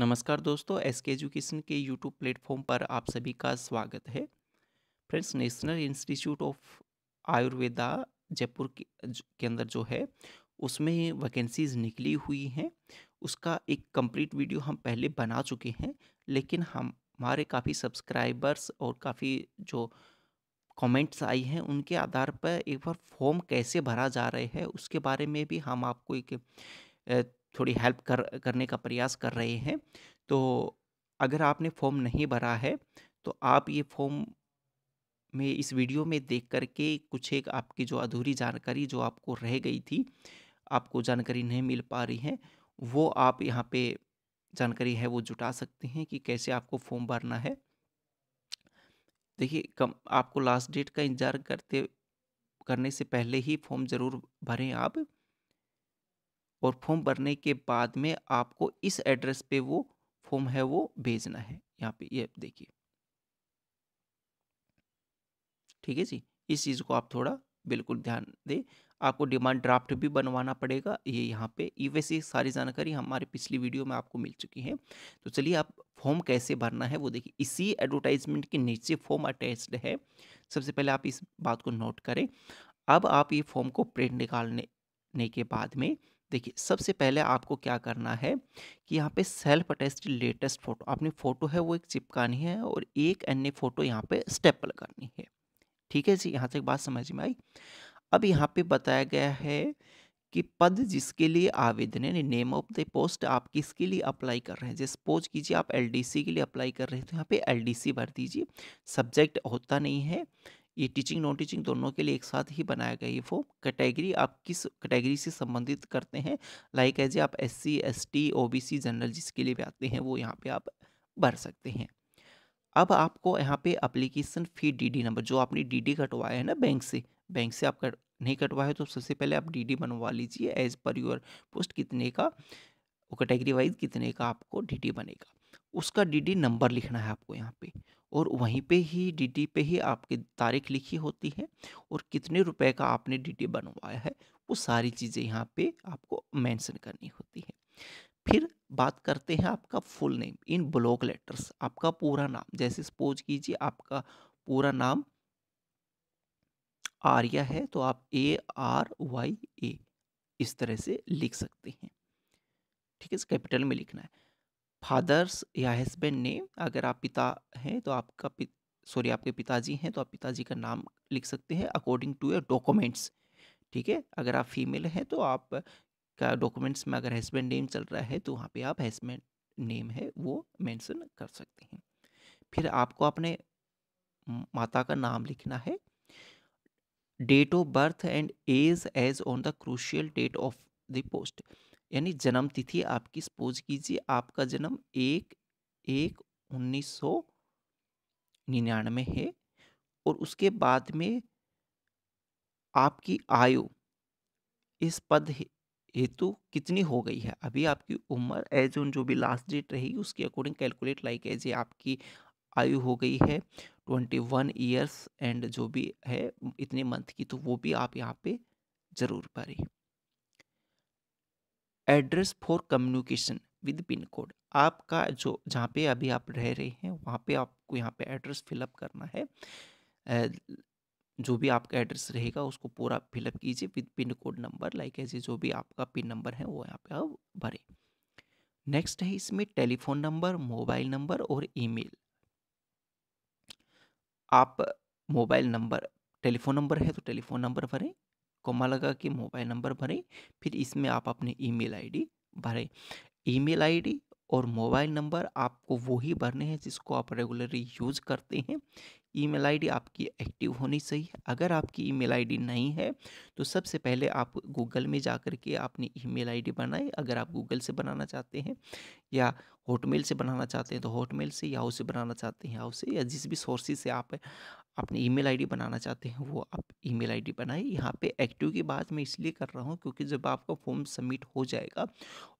नमस्कार दोस्तों एस के एजुकेशन के यूट्यूब प्लेटफॉर्म पर आप सभी का स्वागत है friends National Institute of Ayurveda Jaipur के अंदर जो है उसमें वैकेंसीज निकली हुई हैं उसका एक कंप्लीट वीडियो हम पहले बना चुके हैं लेकिन हम हमारे काफ़ी सब्सक्राइबर्स और काफ़ी जो कमेंट्स आई हैं उनके आधार पर एक बार फॉर्म कैसे भरा जा रहे हैं उसके बारे में भी हम आपको एक थोड़ी हेल्प कर करने का प्रयास कर रहे हैं तो अगर आपने फॉर्म नहीं भरा है तो आप ये फॉर्म में इस वीडियो में देख करके कुछ एक आपकी जो अधूरी जानकारी जो आपको रह गई थी आपको जानकारी नहीं मिल पा रही है वो आप यहाँ पे जानकारी है वो जुटा सकते हैं कि कैसे आपको फॉर्म भरना है देखिए कम आपको लास्ट डेट का इंतज़ार करते करने से पहले ही फॉर्म ज़रूर भरें आप और फॉर्म भरने के बाद में आपको इस एड्रेस पे वो फॉर्म है वो भेजना है यहाँ पे ये देखिए ठीक है जी इस चीज़ को आप थोड़ा बिल्कुल ध्यान दें आपको डिमांड ड्राफ्ट भी बनवाना पड़ेगा ये यह यहाँ पे ई वैसे सारी जानकारी हमारे पिछली वीडियो में आपको मिल चुकी है तो चलिए आप फॉर्म कैसे भरना है वो देखिए इसी एडवर्टाइजमेंट के नीचे फॉर्म अटैच्ड है सबसे पहले आप इस बात को नोट करें अब आप ये फॉर्म को प्रिंट निकालने के बाद में देखिए सबसे पहले आपको क्या करना है कि यहाँ पे सेल्फ अटेस्ट लेटेस्ट फ़ोटो अपनी फ़ोटो है वो एक चिपकानी है और एक अन्य फ़ोटो यहाँ पे स्टेपल करनी है ठीक है जी यहाँ से एक बात समझ में आई अब यहाँ पे बताया गया है कि पद जिसके लिए आवेदन यानी नेम ऑफ द पोस्ट आप किसके लिए अप्लाई कर रहे हैं जैसे पोज कीजिए आप एल के लिए अप्लाई कर रहे हैं तो यहाँ पे एल भर दीजिए सब्जेक्ट होता नहीं है ये टीचिंग नॉन टीचिंग दोनों के लिए एक साथ ही बनाया गया ये फॉर्म कैटेगरी आप किस कैटेगरी से संबंधित करते हैं लाइक एज आप S C S T O B C general जिसके लिए भी आते हैं वो यहाँ पे आप भर सकते हैं अब आपको यहाँ पे अप्लीकेशन फ़ी डीडी नंबर जो आपने डीडी कटवाया है ना बैंक से बैंक से आप कर, नहीं कटवाया तो सबसे पहले आप डीडी बनवा लीजिए एज पर योर पोस्ट कितने का कैटेगरी वाइज कितने का आपको डीडी बनेगा उसका डीडी नंबर लिखना है आपको यहाँ पे और वहीं पे ही डीटी पे ही आपकी तारीख लिखी होती है और कितने रुपए का आपने डीटी बनवाया है वो सारी चीज़ें यहाँ पे आपको मेंशन करनी होती है फिर बात करते हैं आपका full name in block letters आपका पूरा नाम जैसे सपोज कीजिए आपका पूरा नाम आर्या है तो आप ए आर वाई ए इस तरह से लिख सकते हैं ठीक है कैपिटल में लिखना है फादर्स या हस्बैंड नेम अगर आप पिता हैं तो आपका सॉरी आपके पिताजी हैं तो आप पिताजी का नाम लिख सकते हैं अकॉर्डिंग टू योर डॉक्यूमेंट्स ठीक है अगर आप फीमेल हैं तो आप का डॉक्यूमेंट्स में अगर हस्बैंड नेम चल रहा है तो वहाँ पे आप हस्बैंड नेम है वो मेंशन कर सकते हैं फिर आपको अपने माता का नाम लिखना है date of birth and age as on the crucial date of the post यानी जन्म तिथि आपकी सपोज कीजिए आपका जन्म एक एक उन्नीस सौ निन्यानवे है और उसके बाद में आपकी आयु इस पद हेतु कितनी हो गई है अभी आपकी उम्र एज ऑन जो भी लास्ट डेट रहेगी उसके अकॉर्डिंग कैलकुलेट लाइक एज ये आपकी आयु हो गई है ट्वेंटी वन ईयर्स एंड जो भी है इतने मंथ की तो वो भी आप यहाँ पे ज़रूर भरें address for communication with pin code आपका जो जहाँ पे अभी आप रह रहे हैं वहाँ पे आपको यहाँ पे एड्रेस फिलअप करना है जो भी आपका एड्रेस रहेगा उसको पूरा फिलअप कीजिए with pin code number like ऐसे जो भी आपका पिन नंबर है वो यहाँ पे आप भरें नेक्स्ट है इसमें टेलीफोन नंबर मोबाइल नंबर और ईमेल आप मोबाइल नंबर टेलीफोन नंबर है तो टेलीफोन नंबर भरें कोमा लगा के मोबाइल नंबर भरें फिर इसमें आप अपने ईमेल आईडी भरें ईमेल आईडी और मोबाइल नंबर आपको वही भरने हैं जिसको आप रेगुलरली यूज करते हैं ईमेल आईडी आपकी एक्टिव होनी चाहिए अगर आपकी ईमेल आईडी नहीं है तो सबसे पहले आप गूगल में जा कर के मेल ईमेल आईडी बनाएं अगर आप गूगल से बनाना चाहते हैं या हॉटमेल से बनाना चाहते हैं तो हॉटमेल से या उसे बनाना चाहते हैं या उसे या जिस भी सोर्सेज से आप अपनी ईमेल आईडी बनाना चाहते हैं वो आप ईमेल आईडी बनाएं यहाँ पे एक्टिव की बात मैं इसलिए कर रहा हूँ क्योंकि जब आपका फॉर्म सबमिट हो जाएगा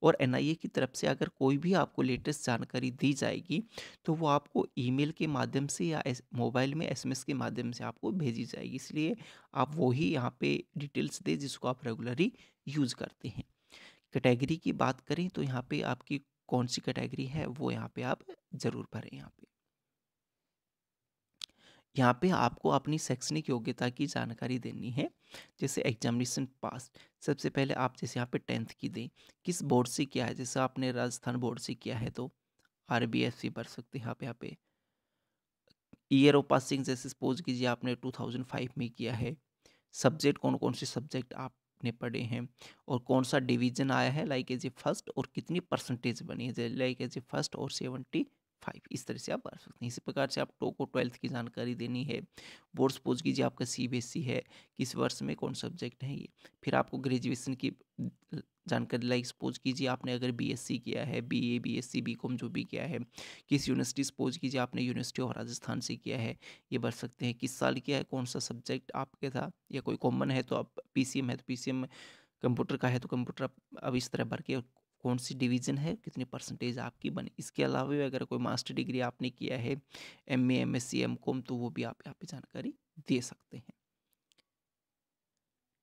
और एन की तरफ से अगर कोई भी आपको लेटेस्ट जानकारी दी जाएगी तो वो आपको ईमेल के माध्यम से या मोबाइल में एसएमएस के माध्यम से आपको भेजी जाएगी इसलिए आप वही यहाँ पर डिटेल्स दें जिसको आप रेगुलरली यूज़ करते हैं कैटेगरी की बात करें तो यहाँ पे आपकी कौन सी कैटेगरी है वो यहाँ पे आप ज़रूर भरें यहाँ पे यहाँ पे आपको अपनी शैक्षणिक योग्यता की जानकारी देनी है जैसे एग्जामिनेशन पास सबसे पहले आप जैसे यहाँ पे टेंथ की दें किस बोर्ड से किया है जैसे आपने राजस्थान बोर्ड से किया है तो आर बी एस सी भर सकते हैं आप यहाँ पे ईयर ऑफ पासिंग जैसे सपोज कीजिए आपने 2005 में किया है सब्जेक्ट कौन कौन से सब्जेक्ट आप कितने पड़े हैं और कौन सा डिवीज़न आया है लाइक एज ए फर्स्ट और कितनी परसेंटेज बनी है लाइक एज ए फर्स्ट और सेवेंटी फाइव इस तरह से आप भर सकते हैं इसी प्रकार से आप टोक और ट्वेल्थ की जानकारी देनी है बोर्ड्स पूछ कीजिए आपका सी बी एस सी है किस वर्ष में कौन सब्जेक्ट है ये फिर आपको ग्रेजुएशन की जानकारी लाइक सपोज कीजिए आपने अगर बीएससी किया है बीए बीएससी बीकॉम जो भी किया है किस यूनिवर्सिटी सपोज कीजिए आपने यूनिवर्सिटी ऑफ राजस्थान से किया है ये बढ़ सकते हैं किस साल किया है कौन सा सब्जेक्ट आपके था या कोई कॉमन है तो आप पी है तो पी कंप्यूटर का है तो कंप्यूटर अब इस तरह भर के कौन सी डिवीज़न है कितनी परसेंटेज आपकी बनी इसके अलावा भी अगर कोई मास्टर डिग्री आपने किया है M A M S C M com तो वो भी आप यहाँ पे जानकारी दे सकते हैं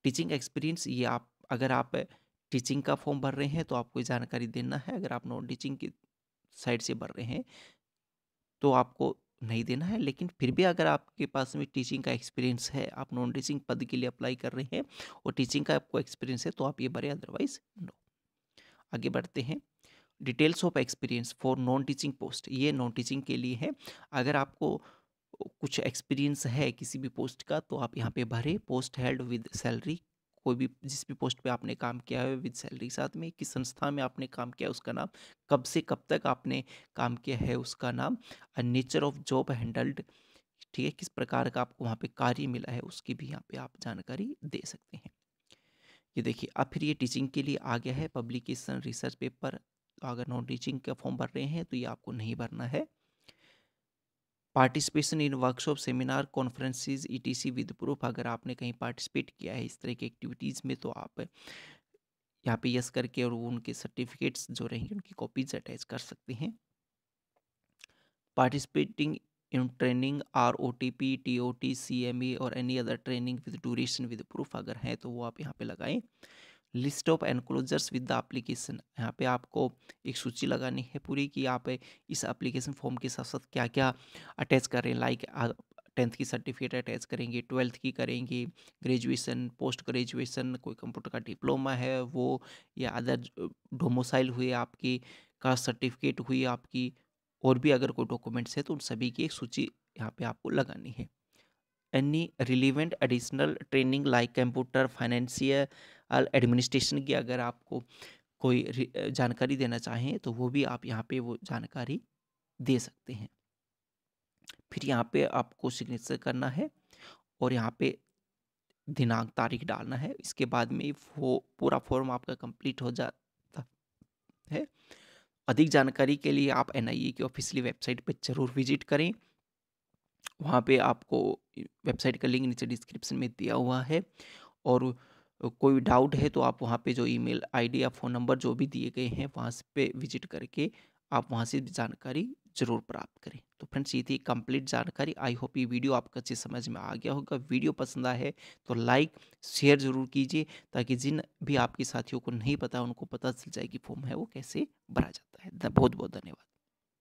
टीचिंग एक्सपीरियंस ये आप अगर आप टीचिंग का फॉर्म भर रहे हैं तो आपको जानकारी देना है अगर आप नॉन टीचिंग की साइड से भर रहे हैं तो आपको नहीं देना है लेकिन फिर भी अगर आपके पास में टीचिंग का एक्सपीरियंस है आप नॉन टीचिंग पद के लिए अप्लाई कर रहे हैं और टीचिंग का आपको एक्सपीरियंस है तो आप ये भरें अदरवाइज नो आगे बढ़ते हैं details of experience for non teaching post ये नॉन टीचिंग के लिए है अगर आपको कुछ एक्सपीरियंस है किसी भी पोस्ट का तो आप यहाँ पे भरें पोस्ट हेल्ड विद सैलरी कोई भी जिस भी पोस्ट पे आपने काम किया है विद सैलरी साथ में किस संस्था में आपने काम किया उसका नाम कब से कब तक आपने काम किया है उसका नाम नेचर ऑफ जॉब हैंडल्ड ठीक है किस प्रकार का आपको वहाँ पे कार्य मिला है उसकी भी यहाँ पे आप जानकारी दे सकते हैं ये देखिए अब फिर ये टीचिंग के लिए आ गया है पब्लिकेशन रिसर्च पेपर अगर नॉन टीचिंग का फॉर्म भर रहे हैं तो ये आपको नहीं भरना है participation in workshop seminar T etc with proof अगर आपने कहीं पार्टिसिपेट किया है इस तरह की एक्टिविटीज़ में तो आप यहाँ पे यस करके और उनके सर्टिफिकेट्स जो रहेंगे उनकी कॉपीज अटैच कर सकते हैं participating in training R O T P T O T C M E और any other training with duration with proof अगर हैं तो वो आप यहाँ पे लगाएं list of enclosures with the application यहाँ पे आपको एक सूची लगानी है पूरी कि आप इस एप्लीकेशन फॉर्म के साथ साथ क्या क्या अटैच कर रहे हैं लाइक टेंथ की सर्टिफिकेट अटैच करेंगे ट्वेल्थ की करेंगे ग्रेजुएशन पोस्ट ग्रेजुएशन कोई कंप्यूटर का डिप्लोमा है वो या अदर डोमोसाइल हुए आपकी कास्ट सर्टिफिकेट हुई आपकी और भी अगर कोई डॉक्यूमेंट्स है तो उन सभी की एक सूची यहाँ पे आपको लगानी है any relevant additional training like computer financial administration की अगर आपको कोई जानकारी देना चाहें तो वो भी आप यहाँ पे वो जानकारी दे सकते हैं फिर यहाँ पे आपको सिग्नेचर करना है और यहाँ पे दिनांक तारीख डालना है इसके बाद में वो पूरा फॉर्म आपका कंप्लीट हो जाता है अधिक जानकारी के लिए आप एन e की ऑफिशियली वेबसाइट पर ज़रूर विजिट करें वहाँ पे आपको वेबसाइट का लिंक नीचे डिस्क्रिप्शन में दिया हुआ है और कोई डाउट है तो आप वहाँ पे जो ईमेल आईडी या फ़ोन नंबर जो भी दिए गए हैं वहाँ पे विजिट करके आप वहाँ से जानकारी ज़रूर प्राप्त करें तो फ्रेंड्स ये थी कंप्लीट जानकारी आई होप ये वीडियो आपको अच्छे समझ में आ गया होगा वीडियो पसंद आए तो लाइक शेयर ज़रूर कीजिए ताकि जिन भी आपके साथियों को नहीं पता उनको पता चल जाए कि फॉर्म है वो कैसे भरा जाता है बहुत बहुत धन्यवाद